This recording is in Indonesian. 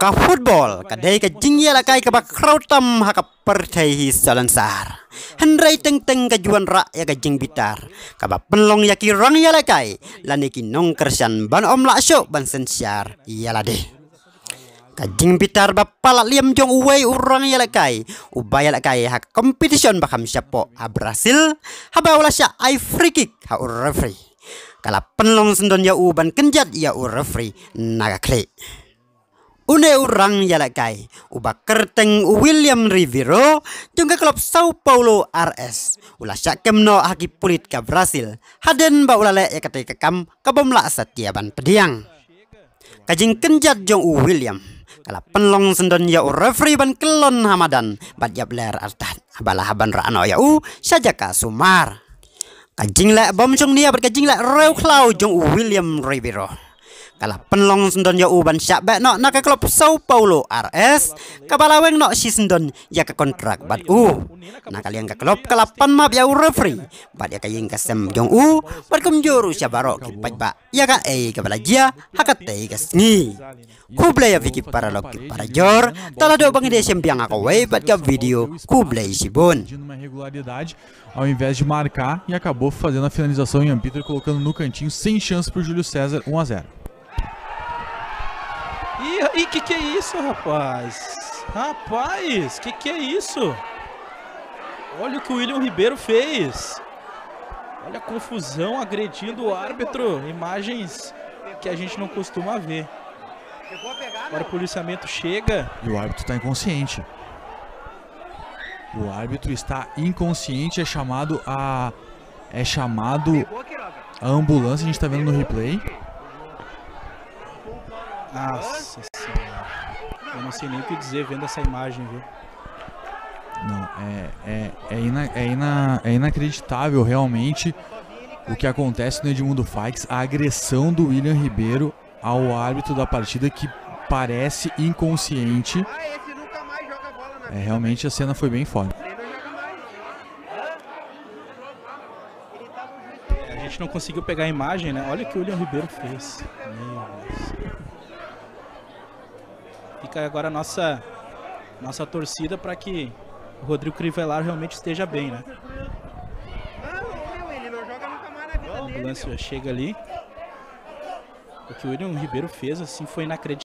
ka football ka dai ka la kai ka bak krautam ha ka perthai hi salansar henrai teng teng ka juan ra ya ka jing bitar ka ba penlong ya ki rang ya la kai lani ki nong kersan ban om la syo ban ya la de ka jing bitar ba pala liam jong uwei urang ya la kai ubaya la kai ha competition ba kam syapo ha brasil ha ba wala sya ai free kick ha ur referee kala penlong sendon ya uban kenjat ya ur referee naga klik Une orang yalakai, uba kerteng William Rivero, jungka klub Sao Paulo RS. Ulah syakem no haki pulit ka Brasil, haden ba ulale ya Kam kekam kabomla setiaban pediang. Kajing kenjat jong u William, kala penlong sendon ya u referee ban kelon hamadan, bat ya beler artan abala haban rano ya u, sajaka sumar. Kajing lek bom jong dia berkajing lek reu klau jong u William Rivero kalah penlong sendon ya uban syakbek nok na klub Sao Paulo RS kepala weng nok si sendon ya ke kontrak bad u na kalian ke klub kalah map ya u referee bad ya kayeng ke sem jong u bad kum juru syabaro kipat ba ya ka kepala kabalajia hakat ke sengi kublai ya viki para lok para jor tala do bang desem biang wei bad ke video kublai bun ao invés de marcar e acabou fazendo a finalização em Ampiter colocando no cantinho sem chance para o Júlio César 1 um a 0. E, e que que é isso, rapaz? Rapaz, que que é isso? Olha o que o William Ribeiro fez. Olha a confusão agredindo o árbitro. Imagens que a gente não costuma ver. Agora o policiamento chega. E o árbitro está inconsciente. O árbitro está inconsciente, é chamado a. É chamado a ambulância, a gente está vendo no replay. Nossa senhora. Eu não sei nem o que dizer vendo essa imagem, viu? Não, é, é, é, ina, é, ina, é inacreditável realmente o que acontece no Edmundo Fikes, a agressão do William Ribeiro ao árbitro da partida que parece inconsciente. É, realmente a cena foi bem forte. A gente não conseguiu pegar a imagem, né? Olha o que o William Ribeiro fez. Meu Deus. Fica agora a nossa, nossa torcida para que o Rodrigo Crivelar realmente esteja bem, né? O lance já chega ali. O que o William Ribeiro fez assim foi inacreditável.